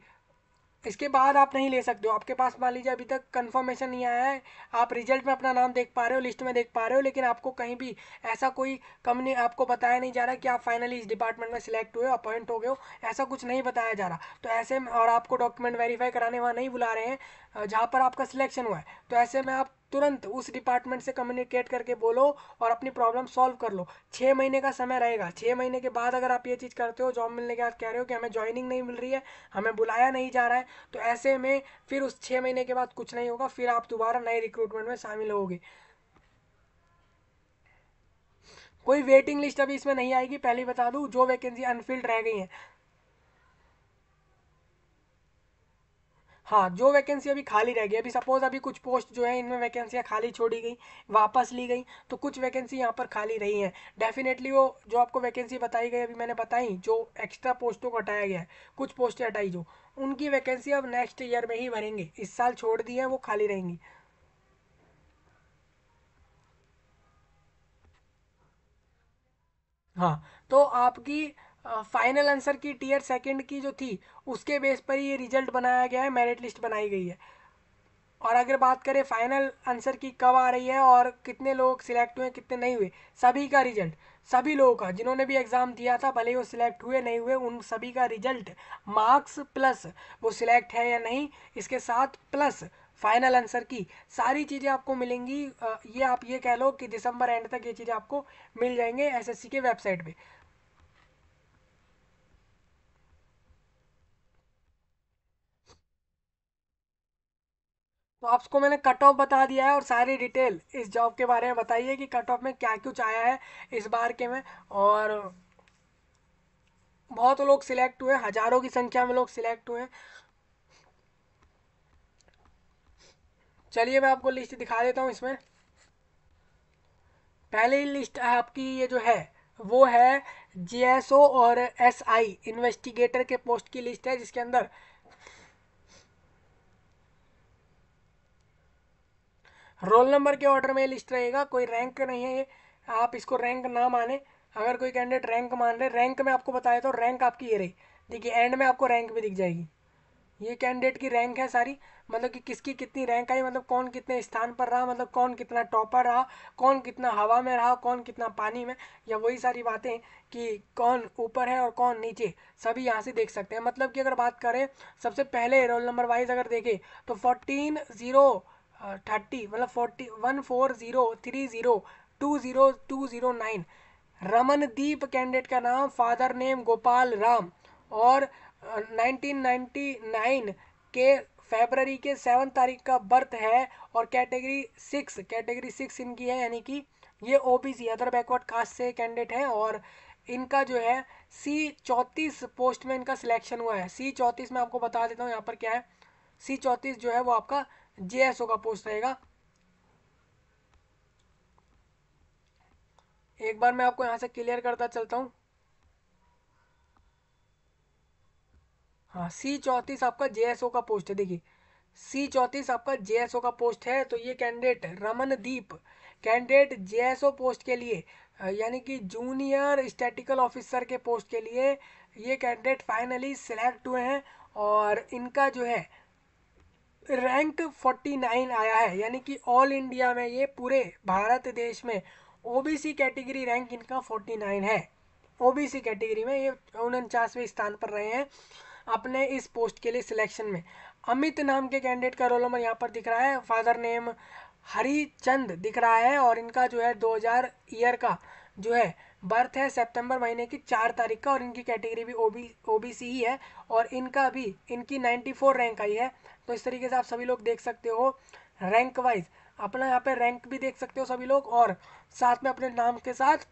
इसके बाद आप नहीं ले सकते हो आपके पास मान लीजिए अभी तक कंफर्मेशन नहीं आया है आप रिजल्ट में अपना नाम देख पा रहे हो लिस्ट में देख पा रहे हो लेकिन आपको कहीं भी ऐसा कोई कंपनी आपको बताया नहीं जा रहा कि आप फाइनली इस डिपार्टमेंट में सिलेक्ट हुए अपॉइंट हो गए हो ऐसा कुछ नहीं बताया जा रहा तो ऐसे में और आपको डॉक्यूमेंट वेरीफाई कराने वहाँ नहीं बुला रहे हैं जहाँ पर आपका सिलेक्शन हुआ है तो ऐसे में आप तुरंत उस डिपार्टमेंट से कम्युनिकेट करके बोलो और अपनी प्रॉब्लम सॉल्व कर लो छः महीने का समय रहेगा छः महीने के बाद अगर आप ये चीज़ करते हो जॉब मिलने के बाद कह रहे हो कि हमें ज्वाइनिंग नहीं मिल रही है हमें बुलाया नहीं जा रहा है तो ऐसे में फिर उस छः महीने के बाद कुछ नहीं होगा फिर आप दोबारा नए रिक्रूटमेंट में शामिल होगे कोई वेटिंग लिस्ट अभी इसमें नहीं आएगी पहले बता दूँ जो वैकेंसी अनफिल्ड रह गई हैं हाँ जो वैकेंसी अभी खाली रह गई अभी सपोज़ अभी कुछ पोस्ट जो है इनमें वैकेंसियाँ खाली छोड़ी गई वापस ली गई तो कुछ वैकेंसी यहाँ पर खाली रही हैं डेफिनेटली वो जो आपको वैकेंसी बताई गई अभी मैंने बताई जो एक्स्ट्रा पोस्टों को हटाया गया है कुछ पोस्टें हटाई जो उनकी वैकेंसी अब नेक्स्ट ईयर में ही भरेंगे इस साल छोड़ दी है वो खाली रहेंगी हाँ तो आपकी फाइनल आंसर की टीयर सेकंड की जो थी उसके बेस पर ही ये रिजल्ट बनाया गया है मेरिट लिस्ट बनाई गई है और अगर बात करें फाइनल आंसर की कब आ रही है और कितने लोग सिलेक्ट हुए कितने नहीं हुए सभी का रिजल्ट सभी लोगों का जिन्होंने भी एग्ज़ाम दिया था भले ही वो सिलेक्ट हुए नहीं हुए उन सभी का रिजल्ट मार्क्स प्लस वो सिलेक्ट है या नहीं इसके साथ प्लस फाइनल आंसर की सारी चीज़ें आपको मिलेंगी ये आप ये कह लो कि दिसंबर एंड तक ये चीज़ें आपको मिल जाएंगे एसएससी के वेबसाइट पे तो आपको मैंने कट ऑफ बता दिया है और सारी डिटेल इस जॉब के बारे में बताइए कि कट ऑफ में क्या कुछ आया है इस बार के में और बहुत लोग सिलेक्ट हुए हजारों की संख्या में लोग सिलेक्ट हुए चलिए मैं आपको लिस्ट दिखा देता हूँ इसमें पहली लिस्ट है आपकी ये जो है वो है जीएसओ और एसआई इन्वेस्टिगेटर के पोस्ट की लिस्ट है जिसके अंदर रोल नंबर के ऑर्डर में लिस्ट रहेगा कोई रैंक नहीं है ये आप इसको रैंक ना माने अगर कोई कैंडिडेट रैंक मान रहे रैंक में आपको बताया तो रैंक आपकी ये रही देखिए एंड में आपको रैंक भी दिख जाएगी ये कैंडिडेट की रैंक है सारी मतलब कि किसकी कितनी रैंक आई मतलब कौन कितने स्थान पर रहा मतलब कौन कितना टॉपर रहा कौन कितना हवा में रहा कौन कितना पानी में या वही सारी बातें कि कौन ऊपर है और कौन नीचे सभी यहाँ से देख सकते हैं मतलब कि अगर बात करें सबसे पहले रोल नंबर वाइज अगर देखें तो फोर्टीन ज़ीरो थर्टी मतलब forty one four zero three zero two zero two zero nine Ramandeep candidate का नाम फादर नेम गोपाल राम और नाइन के फेबररी के सेवन तारीख का बर्थ है और कैटेगरी सिक्स कैटेगरी सिक्स इनकी है यानी कि ये ओबीसी अदर बैकवर्ड कास्ट से कैंडिडेट हैं और इनका जो है सी चौंतीस पोस्ट में इनका सिलेक्शन हुआ है सी चौंतीस में आपको बता देता हूँ यहाँ पर क्या है सी चौंतीस जो है वो आपका जेएसओ का पोस्ट रहेगा एक बार मैं आपको यहां से क्लियर करता चलता हूं हाँ सी चौंतीस आपका जेएसओ का पोस्ट है देखिए सी चौंतीस आपका जेएसओ का पोस्ट है तो ये candidate Ramandeep candidate JSO post के लिए यानी कि जूनियर स्टैटिकल ऑफिसर के पोस्ट के लिए ये कैंडिडेट फाइनली सिलेक्ट हुए हैं और इनका जो है रैंक 49 आया है यानी कि ऑल इंडिया में ये पूरे भारत देश में ओबीसी कैटेगरी रैंक इनका 49 है ओबीसी कैटेगरी में ये उनचासवें स्थान पर रहे हैं अपने इस पोस्ट के लिए सिलेक्शन में अमित नाम के कैंडिडेट का रोल नंबर यहाँ पर दिख रहा है फादर नेम हरिचंद दिख रहा है और इनका जो है 2000 ईयर का जो है बर्थ है सितंबर महीने की चार तारीख का और इनकी कैटेगरी भी ओबी ओबीसी ही है और इनका भी इनकी 94 रैंक आई है तो इस तरीके से आप सभी लोग देख सकते हो रैंक वाइज अपना यहाँ पे रैंक भी देख सकते हो सभी लोग और साथ में अपने नाम के साथ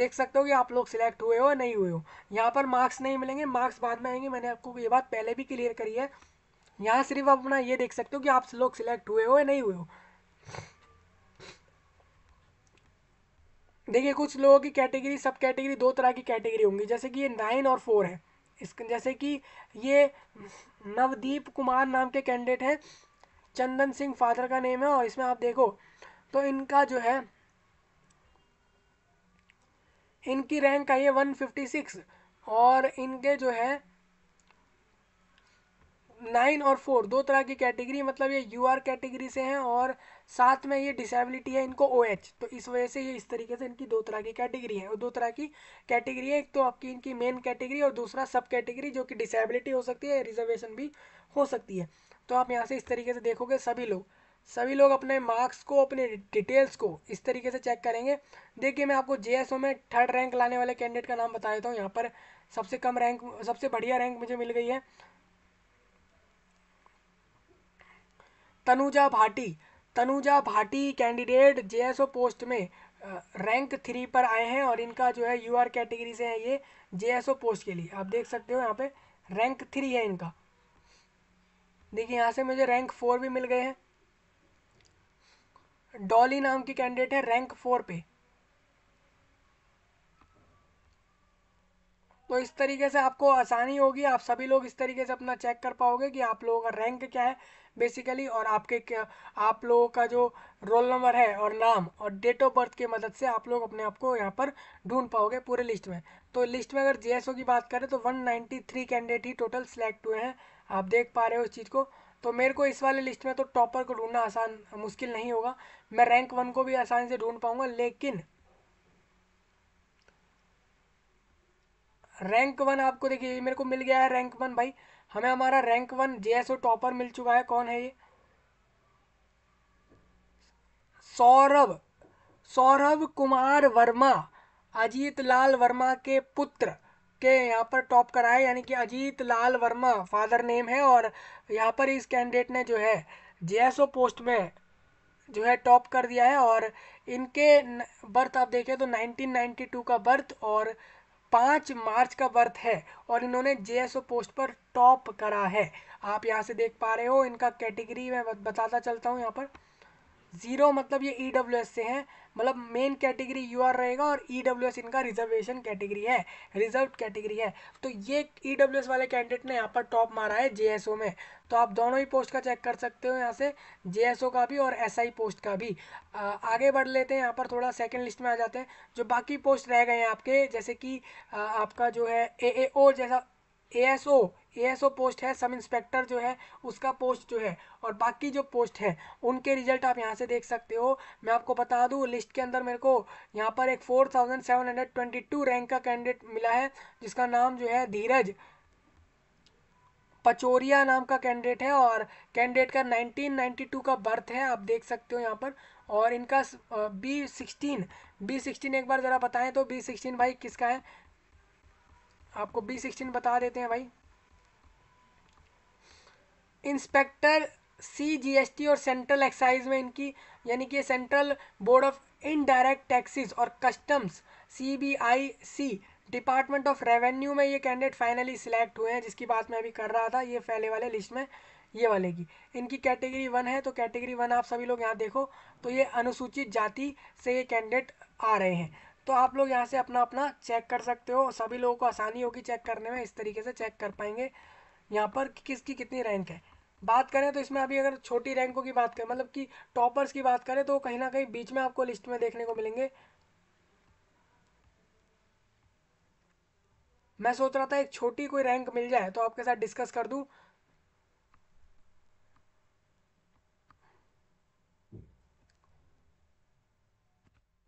देख सकते हो कि आप लोग सिलेक्ट हुए हो या नहीं हुए हो यहाँ पर मार्क्स नहीं मिलेंगे मार्क्स बाद में आएंगे मैंने आपको ये बात पहले भी क्लियर करी है यहाँ सिर्फ आप अपना ये देख सकते हो कि आप लोग सिलेक्ट हुए हो या नहीं हुए हो देखिए कुछ लोगों की कैटेगरी सब कैटेगरी दो तरह की कैटेगरी होंगी जैसे कि ये नाइन और फोर है इस जैसे कि ये नवदीप कुमार नाम के कैंडिडेट हैं चंदन सिंह फादर का नेम है और इसमें आप देखो तो इनका जो है इनकी रैंक आई है सिक्स और इनके जो है नाइन और फोर दो तरह की कैटेगरी मतलब ये यूआर कैटेगरी से हैं और साथ में ये डिसेबिलिटी है इनको ओ OH, एच तो इस वजह से ये इस तरीके से इनकी दो तरह की कैटेगरी है और दो तरह की कैटेगरी है एक तो आपकी इनकी मेन कैटेगरी और दूसरा सब कैटेगरी जो कि डिसेबिलिटी हो सकती है रिजर्वेशन भी हो सकती है तो आप यहाँ से इस तरीके से देखोगे सभी लोग सभी लोग अपने मार्क्स को अपने डिटेल्स को इस तरीके से चेक करेंगे देखिए मैं आपको जे में थर्ड रैंक लाने वाले कैंडिडेट का नाम बता देता हूँ यहाँ पर सबसे कम रैंक सबसे बढ़िया रैंक मुझे मिल गई है Tanuja Bhati Tanuja Bhati candidate JSO post में रैंक थ्री पर आए हैं और इनका जो है यू कैटेगरी से है ये जेएसओ पोस्ट के लिए आप देख सकते हो यहाँ पे रैंक थ्री है इनका देखिए यहाँ से मुझे रैंक फोर भी मिल गए हैं डॉली नाम की कैंडिडेट है रैंक फोर पे तो इस तरीके से आपको आसानी होगी आप सभी लोग इस तरीके से अपना चेक कर पाओगे कि आप लोगों का रैंक क्या है बेसिकली और आपके क्या आप लोगों का जो रोल नंबर है और नाम और डेट ऑफ बर्थ की मदद से आप लोग अपने आप को यहाँ पर ढूंढ पाओगे पूरे लिस्ट में तो लिस्ट में अगर जे की बात करें तो 193 कैंडिडेट ही टोटल सिलेक्ट हुए हैं आप देख पा रहे हो उस चीज़ को तो मेरे को इस वाले लिस्ट में तो टॉपर को ढूंढना आसान मुश्किल नहीं होगा मैं रैंक वन को भी आसानी से ढूंढ पाऊंगा लेकिन रैंक वन आपको देखिए मेरे को मिल गया है रैंक वन भाई हमें हमारा रैंक वन ओ टॉपर मिल चुका है कौन है ये सौरभ सौरभ कुमार वर्मा अजीत लाल वर्मा के पुत्र के यहाँ पर टॉप करा है यानी कि अजीत लाल वर्मा फादर नेम है और यहाँ पर इस कैंडिडेट ने जो है जेएसओ पोस्ट में जो है टॉप कर दिया है और इनके बर्थ आप देखें तो 1992 का बर्थ और पाँच मार्च का बर्थ है और इन्होंने जे पोस्ट पर टॉप करा है आप यहाँ से देख पा रहे हो इनका कैटेगरी मैं बताता चलता हूँ यहाँ पर जीरो मतलब ये ई e से है मतलब मेन कैटेगरी यू आर रहेगा और ई e इनका रिजर्वेशन कैटेगरी है रिजर्व कैटेगरी है तो ये ई e वाले कैंडिडेट ने यहाँ पर टॉप मारा है जे में तो आप दोनों ही पोस्ट का चेक कर सकते हो यहाँ से जे का भी और एस पोस्ट का भी आ, आगे बढ़ लेते हैं यहाँ पर थोड़ा सेकेंड लिस्ट में आ जाते हैं जो बाकी पोस्ट रह गए हैं आपके जैसे कि आ, आपका जो है ए जैसा एएसओ एएसओ पोस्ट है सब इंस्पेक्टर जो है उसका पोस्ट जो है और बाकी जो पोस्ट है उनके रिजल्ट आप यहाँ से देख सकते हो मैं आपको बता दूँ लिस्ट के अंदर मेरे को यहाँ पर एक four thousand seven hundred twenty two rank का कैंडिडेट मिला है जिसका नाम जो है धीरज पचोरिया नाम का कैंडिडेट है और कैंडिडेट का नाइनटीन नाइन्टी टू का बर्थ है आप देख सकते हो यहाँ पर और इनका बी सिक्सटीन बी सिक्सटीन एक बार ज़रा बताएं तो बी सिक्सटीन भाई किसका है आपको बी सिक्सटीन बता देते हैं भाई इंस्पेक्टर सी जीएसटी और सेंट्रल एक्साइज में इनकी यानी कि central board of indirect taxes और customs CBIC department of revenue में ये कैंडिडेट फाइनली सिलेक्ट हुए हैं जिसकी बात मैं अभी कर रहा था ये पहले वाले लिस्ट में ये वाले की इनकी कैटेगरी वन है तो कैटेगरी वन आप सभी लोग यहाँ देखो तो ये अनुसूचित जाति से ये कैंडिडेट आ रहे हैं तो आप लोग यहाँ से अपना अपना चेक कर सकते हो सभी लोगों को आसानी होगी चेक करने में इस तरीके से चेक कर पाएंगे यहाँ पर कि किसकी कितनी रैंक है बात करें तो इसमें अभी अगर छोटी रैंकों की बात करें मतलब कि टॉपर्स की बात करें तो कहीं ना कहीं बीच में आपको लिस्ट में देखने को मिलेंगे मैं सोच रहा था एक छोटी कोई रैंक मिल जाए तो आपके साथ डिस्कस कर दूँ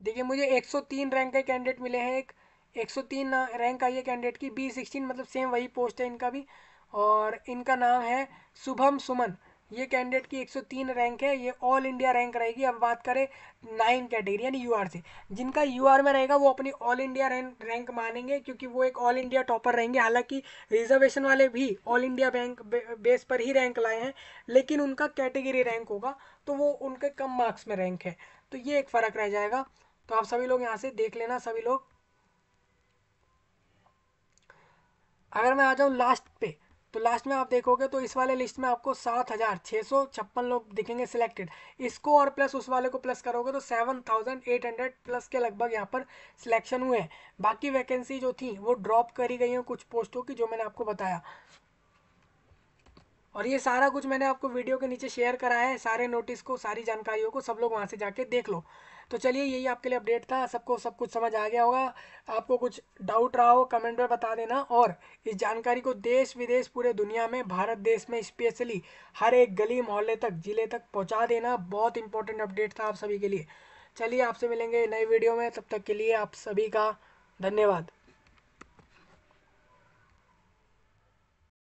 देखिए मुझे 103 रैंक का कैंडिडेट मिले हैं एक 103 रैंक आई है कैंडिडेट की बी सिक्सटीन मतलब सेम वही पोस्ट है इनका भी और इनका नाम है शुभम सुमन ये कैंडिडेट की 103 रैंक है ये ऑल इंडिया रैंक रहेगी अब बात करें नाइन कैटेगरी यानी यूआर से जिनका यूआर में रहेगा वो अपनी ऑल इंडिया रैंक मानेंगे क्योंकि वो एक ऑल इंडिया टॉपर रहेंगे हालांकि रिजर्वेशन वाले भी ऑल इंडिया बैंक बेस पर ही रैंक लाए हैं लेकिन उनका कैटेगरी रैंक होगा तो वो उनके कम मार्क्स में रैंक है तो ये एक फ़र्क रह जाएगा तो आप सभी लोग यहाँ से देख लेना सभी लोग अगर मैं आ जाऊँ लास्ट पे तो लास्ट में आप देखोगे तो इस वाले लिस्ट में आपको सात हज़ार छः सौ छप्पन लोग दिखेंगे सिलेक्टेड इसको और प्लस उस वाले को प्लस करोगे तो seven thousand eight hundred plus के लगभग यहाँ पर सिलेक्शन हुए हैं बाकी वैकेंसी जो थी वो ड्रॉप करी गई हैं कुछ पोस्टों की जो मैंने आपको बताया और ये सारा कुछ मैंने आपको वीडियो के नीचे शेयर कराया है सारे नोटिस को सारी जानकारियों को सब लोग वहाँ से जाके देख लो तो चलिए यही आपके लिए अपडेट था सबको सब कुछ समझ आ गया होगा आपको कुछ डाउट रहा हो कमेंट में बता देना और इस जानकारी को देश विदेश पूरे दुनिया में भारत देश में स्पेशली हर एक गली मोहल्ले तक ज़िले तक पहुँचा देना बहुत इंपॉर्टेंट अपडेट था आप सभी के लिए चलिए आपसे मिलेंगे नए वीडियो में तब तक के लिए आप सभी का धन्यवाद